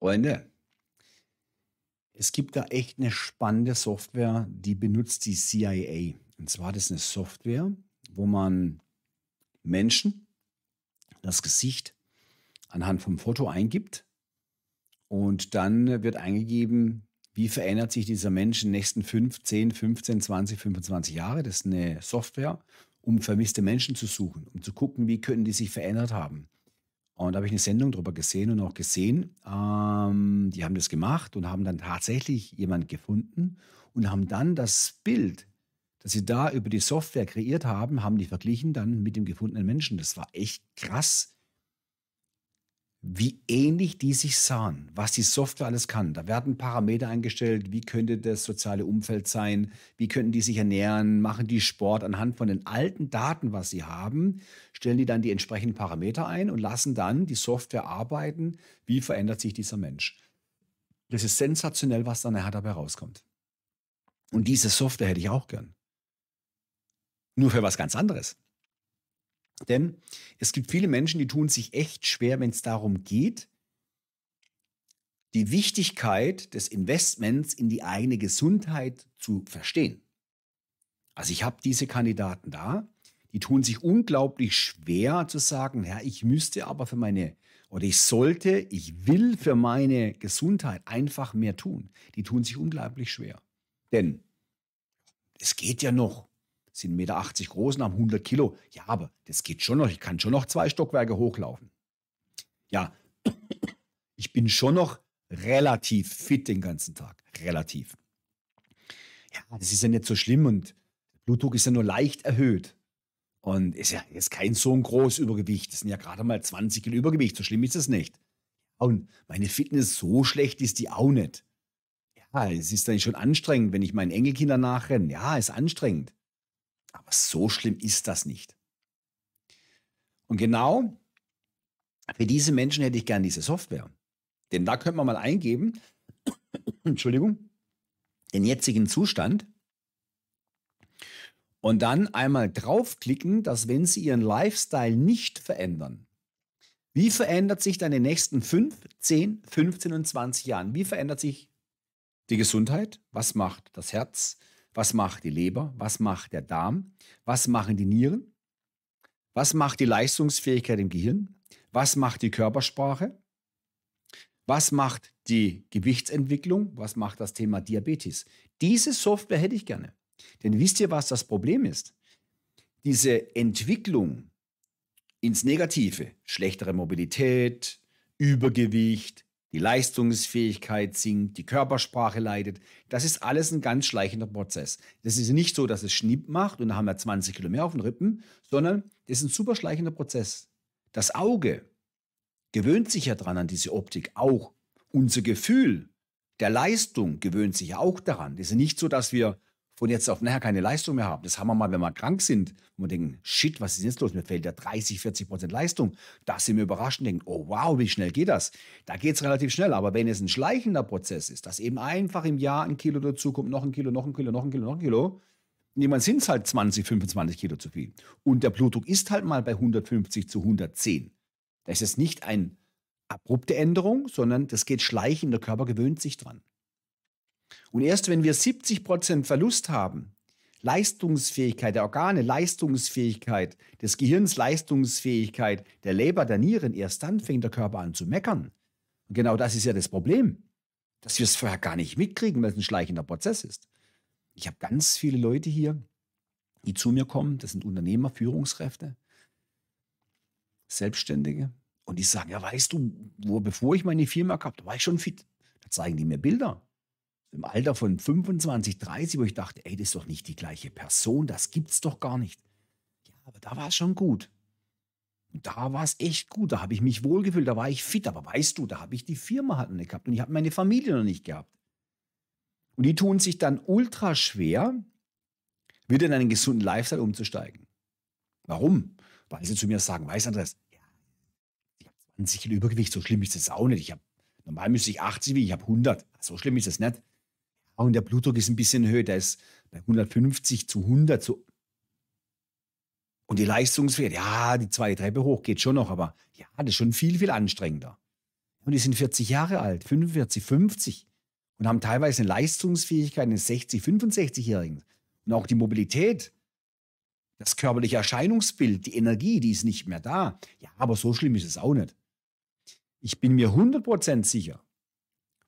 Freunde, es gibt da echt eine spannende Software, die benutzt die CIA. Und zwar das ist eine Software, wo man Menschen das Gesicht anhand vom Foto eingibt und dann wird eingegeben, wie verändert sich dieser Mensch in den nächsten 5, 10, 15, 20, 25 Jahre. Das ist eine Software, um vermisste Menschen zu suchen, um zu gucken, wie können die sich verändert haben. Und da habe ich eine Sendung drüber gesehen und auch gesehen. Ähm, die haben das gemacht und haben dann tatsächlich jemanden gefunden und haben dann das Bild, das sie da über die Software kreiert haben, haben die verglichen dann mit dem gefundenen Menschen. Das war echt krass, wie ähnlich die sich sahen, was die Software alles kann. Da werden Parameter eingestellt, wie könnte das soziale Umfeld sein, wie könnten die sich ernähren, machen die Sport anhand von den alten Daten, was sie haben, stellen die dann die entsprechenden Parameter ein und lassen dann die Software arbeiten, wie verändert sich dieser Mensch. Das ist sensationell, was dann nachher dabei rauskommt. Und diese Software hätte ich auch gern. Nur für was ganz anderes. Denn es gibt viele Menschen, die tun sich echt schwer, wenn es darum geht, die Wichtigkeit des Investments in die eigene Gesundheit zu verstehen. Also ich habe diese Kandidaten da, die tun sich unglaublich schwer zu sagen, ja, ich müsste aber für meine oder ich sollte, ich will für meine Gesundheit einfach mehr tun. Die tun sich unglaublich schwer. Denn es geht ja noch sind 1,80 Meter groß und haben 100 Kilo. Ja, aber das geht schon noch. Ich kann schon noch zwei Stockwerke hochlaufen. Ja, ich bin schon noch relativ fit den ganzen Tag. Relativ. Ja, das ist ja nicht so schlimm und Blutdruck ist ja nur leicht erhöht. Und ist ja jetzt kein so ein großes Übergewicht. Das sind ja gerade mal 20 Kilo Übergewicht. So schlimm ist es nicht. Und meine Fitness so schlecht ist die auch nicht. Ja, es ist dann schon anstrengend, wenn ich meinen Enkelkindern nachrenne. Ja, ist anstrengend. Aber so schlimm ist das nicht. Und genau für diese Menschen hätte ich gerne diese Software. Denn da könnte man mal eingeben, Entschuldigung, den jetzigen Zustand und dann einmal draufklicken, dass wenn Sie Ihren Lifestyle nicht verändern, wie verändert sich dann in den nächsten 5, 10, 15 und 20 Jahren? Wie verändert sich die Gesundheit? Was macht das Herz? Was macht die Leber? Was macht der Darm? Was machen die Nieren? Was macht die Leistungsfähigkeit im Gehirn? Was macht die Körpersprache? Was macht die Gewichtsentwicklung? Was macht das Thema Diabetes? Diese Software hätte ich gerne. Denn wisst ihr, was das Problem ist? Diese Entwicklung ins Negative, schlechtere Mobilität, Übergewicht, die Leistungsfähigkeit sinkt, die Körpersprache leidet. Das ist alles ein ganz schleichender Prozess. Das ist nicht so, dass es Schnipp macht und da haben wir 20 Kilo mehr auf den Rippen, sondern das ist ein super schleichender Prozess. Das Auge gewöhnt sich ja dran an diese Optik auch. Unser Gefühl der Leistung gewöhnt sich ja auch daran. Das ist nicht so, dass wir und jetzt auf nachher keine Leistung mehr haben. Das haben wir mal, wenn wir krank sind wo wir denken, shit, was ist jetzt los? Mir fehlt ja 30, 40 Prozent Leistung. Da sind wir überrascht und denken, oh wow, wie schnell geht das? Da geht es relativ schnell. Aber wenn es ein schleichender Prozess ist, dass eben einfach im Jahr ein Kilo dazukommt, noch ein Kilo, noch ein Kilo, noch ein Kilo, noch ein Kilo, jemand sind es halt 20, 25 Kilo zu viel. Und der Blutdruck ist halt mal bei 150 zu 110. Das ist nicht eine abrupte Änderung, sondern das geht schleichend, der Körper gewöhnt sich dran. Und erst wenn wir 70 Verlust haben, Leistungsfähigkeit der Organe, Leistungsfähigkeit des Gehirns, Leistungsfähigkeit der Leber, der Nieren, erst dann fängt der Körper an zu meckern. Und genau das ist ja das Problem, dass wir es vorher gar nicht mitkriegen, weil es ein schleichender Prozess ist. Ich habe ganz viele Leute hier, die zu mir kommen, das sind Unternehmer, Führungskräfte, Selbstständige, und die sagen, ja, weißt du, wo, bevor ich meine Firma gehabt habe, war ich schon fit. Da zeigen die mir Bilder im Alter von 25, 30, wo ich dachte, ey, das ist doch nicht die gleiche Person, das gibt's doch gar nicht. Ja, aber da war es schon gut. Da war es echt gut, da habe ich mich wohlgefühlt, da war ich fit, aber weißt du, da habe ich die Firma halt noch nicht gehabt und ich habe meine Familie noch nicht gehabt. Und die tun sich dann ultra schwer, wieder in einen gesunden Lifestyle umzusteigen. Warum? Weil sie zu mir sagen, weißt du, Andreas, ja, ich habe 20 Kilo Übergewicht, so schlimm ist das auch nicht. Ich hab, normal müsste ich 80 wiegen, ich habe 100. So schlimm ist das nicht. Auch der Blutdruck ist ein bisschen erhöht. Der ist bei 150 zu 100. So. Und die Leistungsfähigkeit, ja, die zweite Treppe hoch geht schon noch, aber ja, das ist schon viel, viel anstrengender. Und die sind 40 Jahre alt, 45, 50 und haben teilweise eine Leistungsfähigkeit eines 60, 65-Jährigen. Und auch die Mobilität, das körperliche Erscheinungsbild, die Energie, die ist nicht mehr da. Ja, aber so schlimm ist es auch nicht. Ich bin mir 100% sicher,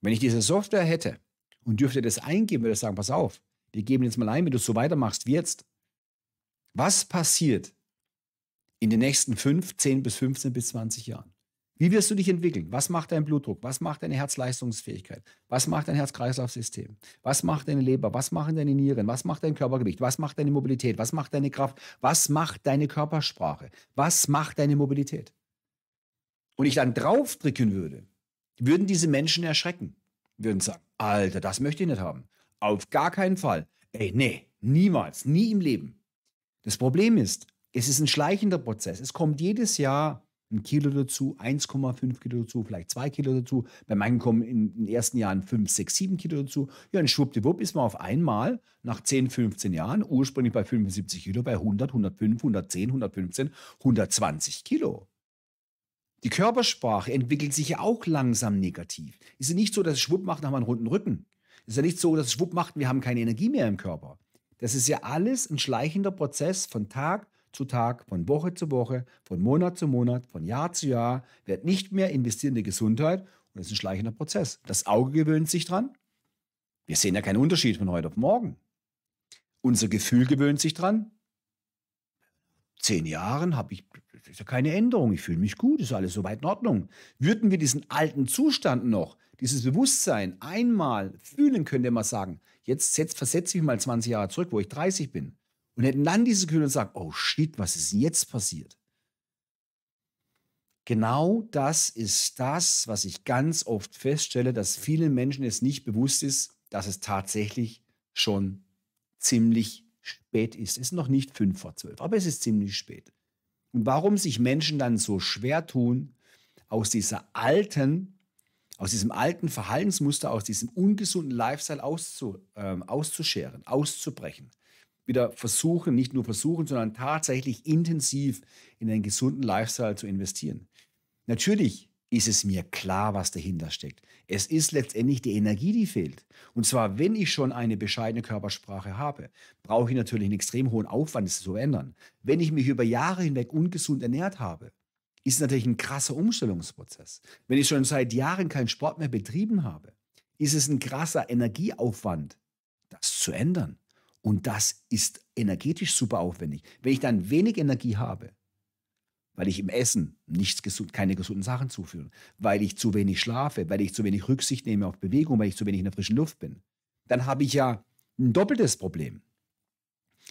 wenn ich diese Software hätte, und dürfte das eingeben, würde sagen, pass auf, wir geben jetzt mal ein, wenn du so weitermachst wie jetzt. Was passiert in den nächsten 5, 10 bis 15 bis 20 Jahren? Wie wirst du dich entwickeln? Was macht dein Blutdruck? Was macht deine Herzleistungsfähigkeit? Was macht dein Herz-Kreislauf-System? Was macht deine Leber? Was machen deine Nieren? Was macht dein Körpergewicht? Was macht deine Mobilität? Was macht deine Kraft? Was macht deine Körpersprache? Was macht deine Mobilität? Und ich dann draufdrücken würde, würden diese Menschen erschrecken würden sagen, Alter, das möchte ich nicht haben. Auf gar keinen Fall. Ey, nee, niemals, nie im Leben. Das Problem ist, es ist ein schleichender Prozess. Es kommt jedes Jahr ein Kilo dazu, 1,5 Kilo dazu, vielleicht 2 Kilo dazu. Bei manchen kommen in den ersten Jahren 5, 6, 7 Kilo dazu. Ja, und schwuppdiwupp ist man auf einmal nach 10, 15 Jahren ursprünglich bei 75 Kilo, bei 100, 105, 110, 115, 120 Kilo. Die Körpersprache entwickelt sich ja auch langsam negativ. Ist ja nicht so, dass es Schwupp macht, haben wir einen runden Rücken. Ist ja nicht so, dass es Schwupp macht, wir haben keine Energie mehr im Körper. Das ist ja alles ein schleichender Prozess von Tag zu Tag, von Woche zu Woche, von Monat zu Monat, von Jahr zu Jahr. Wird nicht mehr investiert in die Gesundheit und das ist ein schleichender Prozess. Das Auge gewöhnt sich dran. Wir sehen ja keinen Unterschied von heute auf morgen. Unser Gefühl gewöhnt sich dran zehn Jahren habe ich, ist ja keine Änderung, ich fühle mich gut, ist alles soweit in Ordnung. Würden wir diesen alten Zustand noch, dieses Bewusstsein einmal fühlen, könnte man sagen, jetzt, jetzt versetze ich mal 20 Jahre zurück, wo ich 30 bin. Und hätten dann dieses Gefühl und sagen, oh shit, was ist jetzt passiert? Genau das ist das, was ich ganz oft feststelle, dass vielen Menschen es nicht bewusst ist, dass es tatsächlich schon ziemlich spät ist. Es ist noch nicht fünf vor zwölf, aber es ist ziemlich spät. Und warum sich Menschen dann so schwer tun, aus dieser alten, aus diesem alten Verhaltensmuster, aus diesem ungesunden Lifestyle auszu, äh, auszuscheren, auszubrechen. Wieder versuchen, nicht nur versuchen, sondern tatsächlich intensiv in einen gesunden Lifestyle zu investieren. Natürlich ist es mir klar, was dahinter steckt. Es ist letztendlich die Energie, die fehlt. Und zwar, wenn ich schon eine bescheidene Körpersprache habe, brauche ich natürlich einen extrem hohen Aufwand, es zu ändern. Wenn ich mich über Jahre hinweg ungesund ernährt habe, ist es natürlich ein krasser Umstellungsprozess. Wenn ich schon seit Jahren keinen Sport mehr betrieben habe, ist es ein krasser Energieaufwand, das zu ändern. Und das ist energetisch super aufwendig. Wenn ich dann wenig Energie habe, weil ich im Essen nichts gesund, keine gesunden Sachen zuführe, weil ich zu wenig schlafe, weil ich zu wenig Rücksicht nehme auf Bewegung, weil ich zu wenig in der frischen Luft bin, dann habe ich ja ein doppeltes Problem.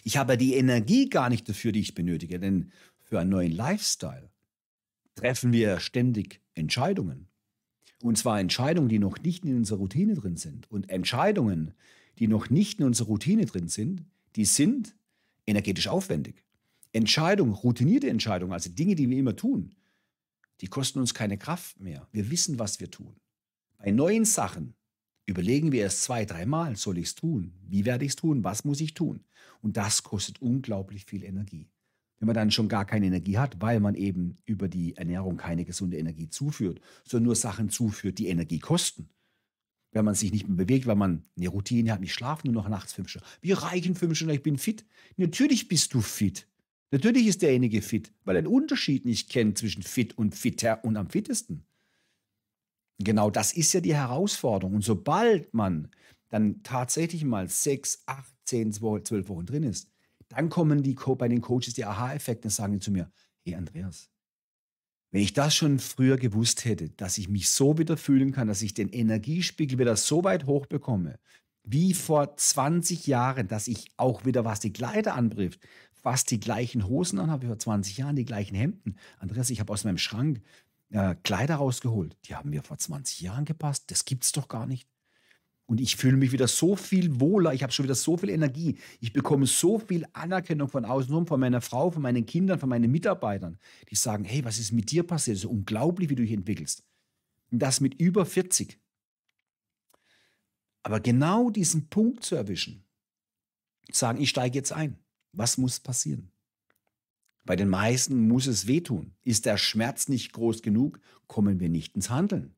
Ich habe die Energie gar nicht dafür, die ich benötige, denn für einen neuen Lifestyle treffen wir ständig Entscheidungen. Und zwar Entscheidungen, die noch nicht in unserer Routine drin sind. Und Entscheidungen, die noch nicht in unserer Routine drin sind, die sind energetisch aufwendig. Entscheidungen, routinierte Entscheidungen, also Dinge, die wir immer tun, die kosten uns keine Kraft mehr. Wir wissen, was wir tun. Bei neuen Sachen überlegen wir erst zwei, dreimal, soll ich es tun? Wie werde ich es tun? Was muss ich tun? Und das kostet unglaublich viel Energie. Wenn man dann schon gar keine Energie hat, weil man eben über die Ernährung keine gesunde Energie zuführt, sondern nur Sachen zuführt, die Energie kosten. Wenn man sich nicht mehr bewegt, weil man eine Routine hat, ich schlafe nur noch nachts fünf Stunden. Wir reichen fünf Stunden, ich bin fit. Natürlich bist du fit. Natürlich ist derjenige fit, weil er den Unterschied nicht kennt zwischen fit und fitter und am fittesten. Genau das ist ja die Herausforderung. Und sobald man dann tatsächlich mal sechs, acht, zehn, zwölf Wochen drin ist, dann kommen die Co bei den Coaches die Aha-Effekte und sagen zu mir, hey Andreas, wenn ich das schon früher gewusst hätte, dass ich mich so wieder fühlen kann, dass ich den Energiespiegel wieder so weit hoch bekomme, wie vor 20 Jahren, dass ich auch wieder was die Kleider anbricht, fast die gleichen Hosen an, habe ich vor 20 Jahren die gleichen Hemden. Andreas, ich habe aus meinem Schrank äh, Kleider rausgeholt. Die haben mir vor 20 Jahren gepasst. Das gibt's doch gar nicht. Und ich fühle mich wieder so viel wohler. Ich habe schon wieder so viel Energie. Ich bekomme so viel Anerkennung von außenrum, von meiner Frau, von meinen Kindern, von meinen Mitarbeitern, die sagen: Hey, was ist mit dir passiert? Es ist unglaublich, wie du dich entwickelst. Und das mit über 40. Aber genau diesen Punkt zu erwischen, sagen: Ich steige jetzt ein. Was muss passieren? Bei den meisten muss es wehtun. Ist der Schmerz nicht groß genug, kommen wir nicht ins Handeln.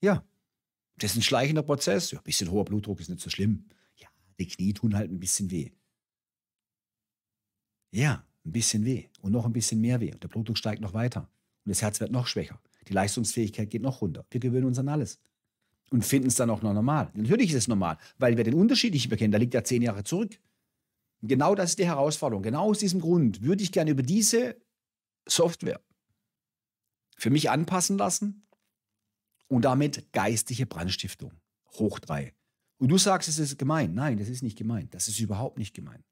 Ja, das ist ein schleichender Prozess. Ja, ein bisschen hoher Blutdruck ist nicht so schlimm. Ja, die Knie tun halt ein bisschen weh. Ja, ein bisschen weh und noch ein bisschen mehr weh. Und der Blutdruck steigt noch weiter. Und das Herz wird noch schwächer. Die Leistungsfähigkeit geht noch runter. Wir gewöhnen uns an alles. Und finden es dann auch noch normal. Natürlich ist es normal, weil wir den Unterschied nicht mehr kennen. Da liegt ja zehn Jahre zurück. Genau das ist die Herausforderung. Genau aus diesem Grund würde ich gerne über diese Software für mich anpassen lassen und damit geistige Brandstiftung hoch drei. Und du sagst, es ist gemein. Nein, das ist nicht gemein. Das ist überhaupt nicht gemein.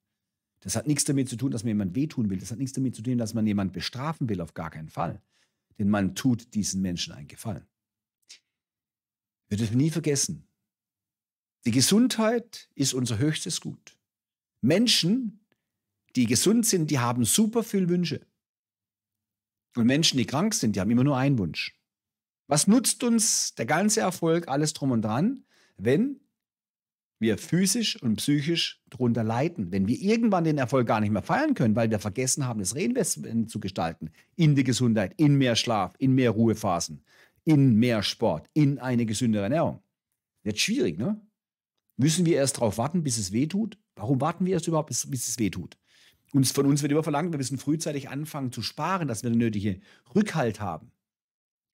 Das hat nichts damit zu tun, dass man jemand wehtun will. Das hat nichts damit zu tun, dass man jemand bestrafen will. Auf gar keinen Fall. Denn man tut diesen Menschen einen Gefallen. Wir dürfen nie vergessen, die Gesundheit ist unser höchstes Gut. Menschen, die gesund sind, die haben super viel Wünsche. Und Menschen, die krank sind, die haben immer nur einen Wunsch. Was nutzt uns der ganze Erfolg, alles drum und dran, wenn wir physisch und psychisch darunter leiden, wenn wir irgendwann den Erfolg gar nicht mehr feiern können, weil wir vergessen haben, das Reinvestment zu gestalten in die Gesundheit, in mehr Schlaf, in mehr Ruhephasen, in mehr Sport, in eine gesündere Ernährung. Wird schwierig, ne? Müssen wir erst darauf warten, bis es weh tut? Warum warten wir erst überhaupt, bis, bis es weh tut? Uns, von uns wird immer verlangt, wir müssen frühzeitig anfangen zu sparen, dass wir den nötigen Rückhalt haben.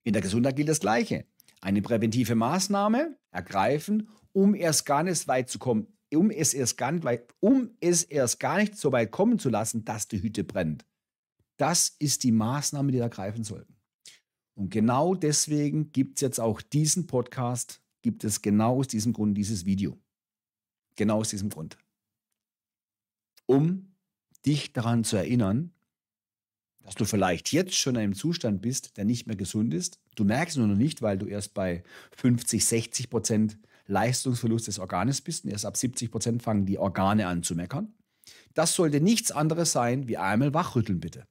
In der Gesundheit gilt das Gleiche. Eine präventive Maßnahme ergreifen, um erst gar nicht weit zu kommen, um es erst gar nicht, um es erst gar nicht so weit kommen zu lassen, dass die Hütte brennt. Das ist die Maßnahme, die wir ergreifen sollten. Und genau deswegen gibt es jetzt auch diesen Podcast, gibt es genau aus diesem Grund dieses Video. Genau aus diesem Grund um dich daran zu erinnern, dass du vielleicht jetzt schon in einem Zustand bist, der nicht mehr gesund ist. Du merkst es nur noch nicht, weil du erst bei 50, 60 Prozent Leistungsverlust des Organes bist und erst ab 70 Prozent fangen die Organe an zu meckern. Das sollte nichts anderes sein wie einmal wachrütteln, bitte.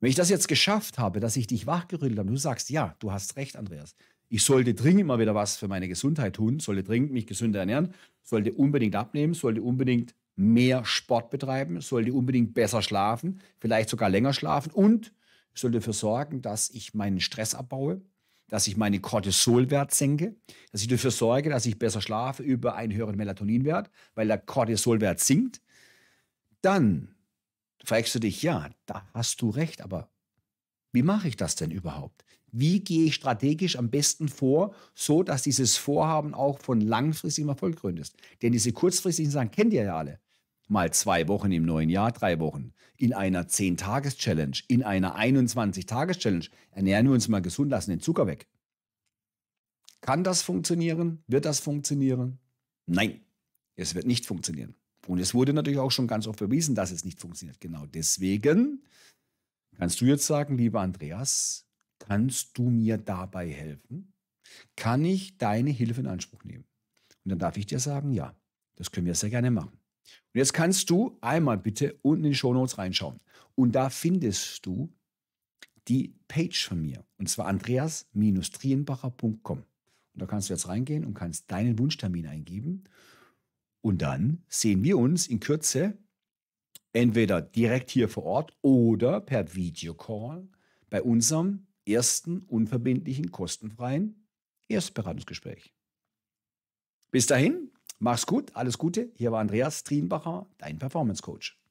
Wenn ich das jetzt geschafft habe, dass ich dich wachgerüttelt habe, du sagst, ja, du hast recht, Andreas. Ich sollte dringend mal wieder was für meine Gesundheit tun, sollte dringend mich gesünder ernähren, sollte unbedingt abnehmen, sollte unbedingt mehr Sport betreiben, sollte unbedingt besser schlafen, vielleicht sogar länger schlafen und ich sollte dafür sorgen, dass ich meinen Stress abbaue, dass ich meinen Cortisolwert senke, dass ich dafür sorge, dass ich besser schlafe über einen höheren Melatoninwert, weil der Cortisolwert sinkt. Dann fragst du dich, ja, da hast du recht, aber wie mache ich das denn überhaupt? wie gehe ich strategisch am besten vor, so dass dieses Vorhaben auch von langfristigem Erfolg gründet ist. Denn diese kurzfristigen Sachen kennt ihr ja alle. Mal zwei Wochen im neuen Jahr, drei Wochen. In einer 10-Tages-Challenge, in einer 21-Tages-Challenge ernähren wir uns mal gesund, lassen den Zucker weg. Kann das funktionieren? Wird das funktionieren? Nein, es wird nicht funktionieren. Und es wurde natürlich auch schon ganz oft bewiesen, dass es nicht funktioniert. Genau deswegen kannst du jetzt sagen, lieber Andreas, Kannst du mir dabei helfen? Kann ich deine Hilfe in Anspruch nehmen? Und dann darf ich dir sagen, ja, das können wir sehr gerne machen. Und jetzt kannst du einmal bitte unten in die Show Notes reinschauen. Und da findest du die Page von mir. Und zwar andreas-trienbacher.com. Und da kannst du jetzt reingehen und kannst deinen Wunschtermin eingeben. Und dann sehen wir uns in Kürze entweder direkt hier vor Ort oder per Videocall bei unserem ersten unverbindlichen, kostenfreien Erstberatungsgespräch. Bis dahin, mach's gut, alles Gute. Hier war Andreas Trienbacher, dein Performance Coach.